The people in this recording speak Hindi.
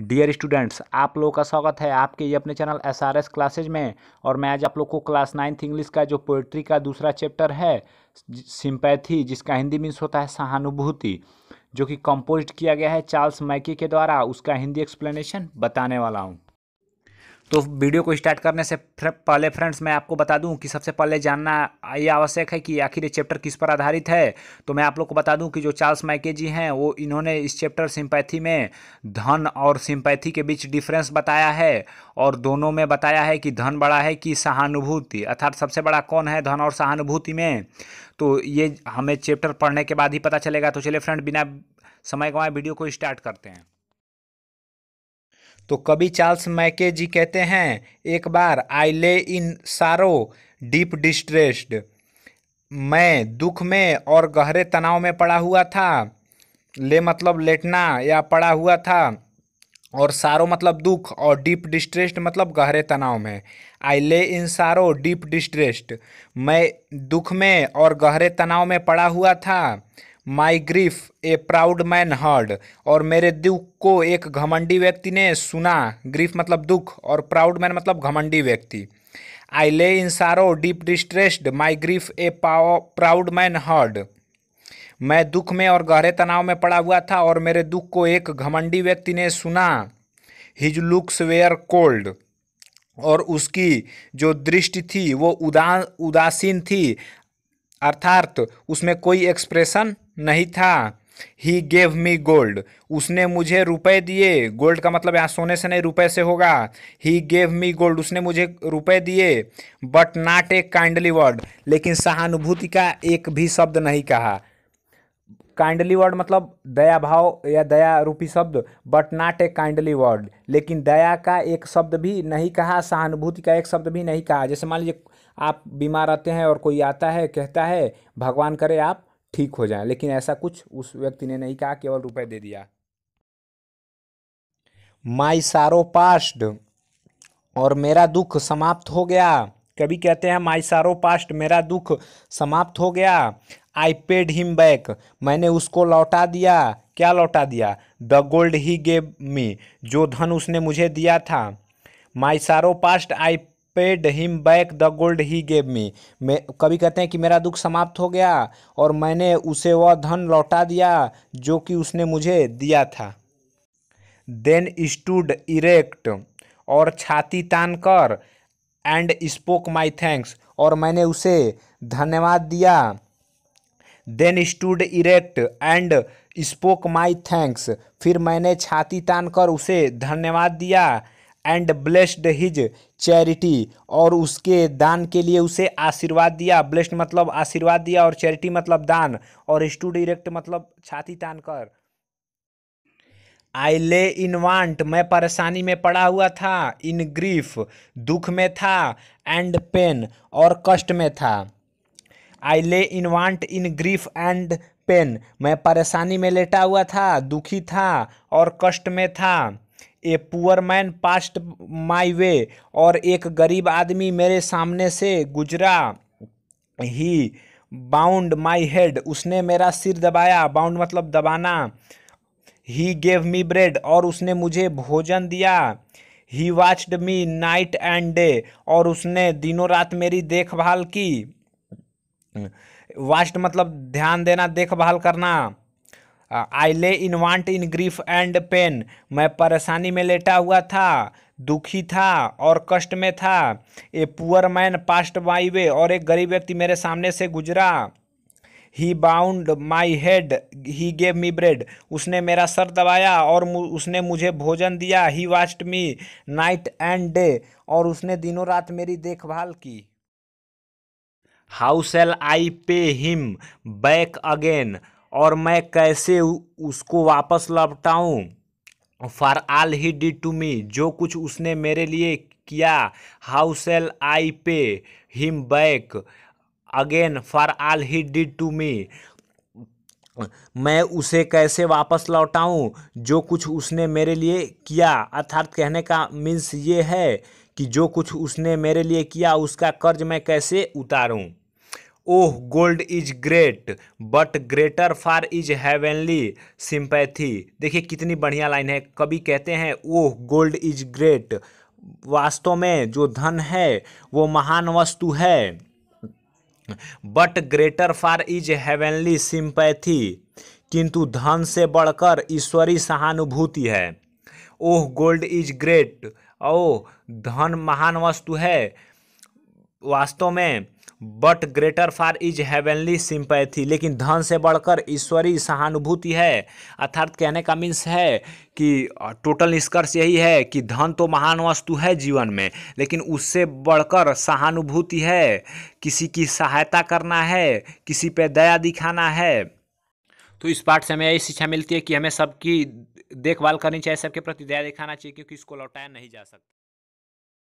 डियर स्टूडेंट्स आप लोगों का स्वागत है आपके ये अपने channel S R S classes में और मैं आज आप लोग को क्लास नाइन्थ इंग्लिश का जो पोइट्री का दूसरा चैप्टर है सिंपैथी जिसका हिंदी मीन्स होता है सहानुभूति जो कि कंपोज किया गया है चार्ल्स मैकी के द्वारा उसका हिंदी एक्सप्लेनेशन बताने वाला हूँ तो वीडियो को स्टार्ट करने से पहले फ्रेंड्स मैं आपको बता दूं कि सबसे पहले जानना ये आवश्यक है कि आखिर ये चैप्टर किस पर आधारित है तो मैं आप लोग को बता दूं कि जो चार्ल्स माइके जी हैं वो इन्होंने इस चैप्टर सिंपैथी में धन और सिंपैथी के बीच डिफरेंस बताया है और दोनों में बताया है कि धन बड़ा है कि सहानुभूति अर्थात सबसे बड़ा कौन है धन और सहानुभूति में तो ये हमें चैप्टर पढ़ने के बाद ही पता चलेगा तो चलिए फ्रेंड बिना समय गवाए वीडियो को स्टार्ट करते हैं तो कवि चार्ल्स मैके जी कहते हैं एक बार आई lay in sorrow deep distressed मैं दुख में और गहरे तनाव में पड़ा हुआ था ले मतलब लेटना या पड़ा हुआ था और सारो मतलब दुख और डीप डिस्ट्रेस्ड मतलब गहरे तनाव में आई lay in sorrow deep distressed मैं दुख में और गहरे तनाव में पड़ा हुआ था my grief a proud man heard और मेरे दुख को एक घमंडी व्यक्ति ने सुना ग्रीफ मतलब दुख और प्राउड मैन मतलब घमंडी व्यक्ति आई lay in sorrow deep distressed my grief a proud man heard मैं दुख में और गहरे तनाव में पड़ा हुआ था और मेरे दुख को एक घमंडी व्यक्ति ने सुना हिज लुक्स वेयर कोल्ड और उसकी जो दृष्टि थी वो उदा उदासीन थी अर्थात उसमें कोई एक्सप्रेशन नहीं था ही गेव मी गोल्ड उसने मुझे रुपए दिए गोल्ड का मतलब यहाँ सोने से नहीं रुपए से होगा ही गेव मी गोल्ड उसने मुझे रुपए दिए but not a kindly word लेकिन सहानुभूति का एक भी शब्द नहीं कहा काइंडली वर्ड मतलब दया भाव या दया रूपी शब्द but not a kindly word लेकिन दया का एक शब्द भी नहीं कहा सहानुभूति का एक शब्द भी नहीं कहा जैसे मान लीजिए आप बीमार आते हैं और कोई आता है कहता है भगवान करे आप ठीक हो जाएं लेकिन ऐसा कुछ उस व्यक्ति ने नहीं कहा केवल रुपए दे दिया माई सारो पास्ट और मेरा दुख समाप्त हो गया कभी कहते हैं माई सारो पास्ट मेरा दुख समाप्त हो गया आई पेड हिम बैक मैंने उसको लौटा दिया क्या लौटा दिया the gold he gave me जो धन उसने मुझे दिया था my sorrow past I paid him back the gold he gave me मैं कभी कहते हैं कि मेरा दुख समाप्त हो गया और मैंने उसे वह धन लौटा दिया जो कि उसने मुझे दिया था देन स्टूड इरेक्ट और छाती तान कर एंड स्पोक माई थैंक्स और मैंने उसे धन्यवाद दिया then stood erect and spoke my thanks फिर मैंने छाती तान कर उसे धन्यवाद दिया एंड ब्लेस्ड हिज चैरिटी और उसके दान के लिए उसे आशीर्वाद दिया ब्लेस्ड मतलब आशीर्वाद दिया और चैरिटी मतलब दान और स्टू डिरेक्ट मतलब छाती तान कर आई ले इन वांट मैं परेशानी में पड़ा हुआ था इन ग्रीफ दुख में था एंड पेन और कष्ट में था I lay in want in grief and pain मैं परेशानी में लेटा हुआ था दुखी था और कष्ट में था a poor man passed my way और एक गरीब आदमी मेरे सामने से गुजरा ही बाउंड माई हेड उसने मेरा सिर दबाया बाउंड मतलब दबाना ही गेव मी ब्रेड और उसने मुझे भोजन दिया he watched me night and day और उसने दिनों रात मेरी देखभाल की वास्ट मतलब ध्यान देना देखभाल करना I lay in want in grief and pain मैं परेशानी में लेटा हुआ था दुखी था और कष्ट में था a poor man passed by way और एक गरीब व्यक्ति मेरे सामने से गुजरा he bound my head he gave me bread उसने मेरा सर दबाया और मु, उसने मुझे भोजन दिया he watched me night and day और उसने दिनों रात मेरी देखभाल की how shall I pay him back again और मैं कैसे उसको वापस लौटाऊँ for all he did to me जो कुछ उसने मेरे लिए किया how shall I pay him back again for all he did to me मैं उसे कैसे वापस लौटाऊँ जो कुछ उसने मेरे लिए किया अर्थात कहने का मीन्स ये है कि जो कुछ उसने मेरे लिए किया उसका कर्ज मैं कैसे उतारूँ oh gold is great but greater far is heavenly sympathy देखिए कितनी बढ़िया लाइन है कभी कहते हैं ओह गोल्ड इज ग्रेट वास्तव में जो धन है वो महान वस्तु है but greater far is heavenly sympathy किंतु धन से बढ़कर ईश्वरी सहानुभूति है oh gold is great oh धन महान वस्तु है वास्तव में but greater far is heavenly sympathy लेकिन धन से बढ़कर ईश्वरीय सहानुभूति है अर्थात कहने का मीन्स है कि टोटल निष्कर्ष यही है कि धन तो महान वस्तु है जीवन में लेकिन उससे बढ़कर सहानुभूति है किसी की सहायता करना है किसी पे दया दिखाना है तो इस पार्ट से हमें यही शिक्षा मिलती है कि हमें सबकी देखभाल करनी चाहिए सबके प्रति दया दिखाना चाहिए क्योंकि इसको लौटाया नहीं जा सकता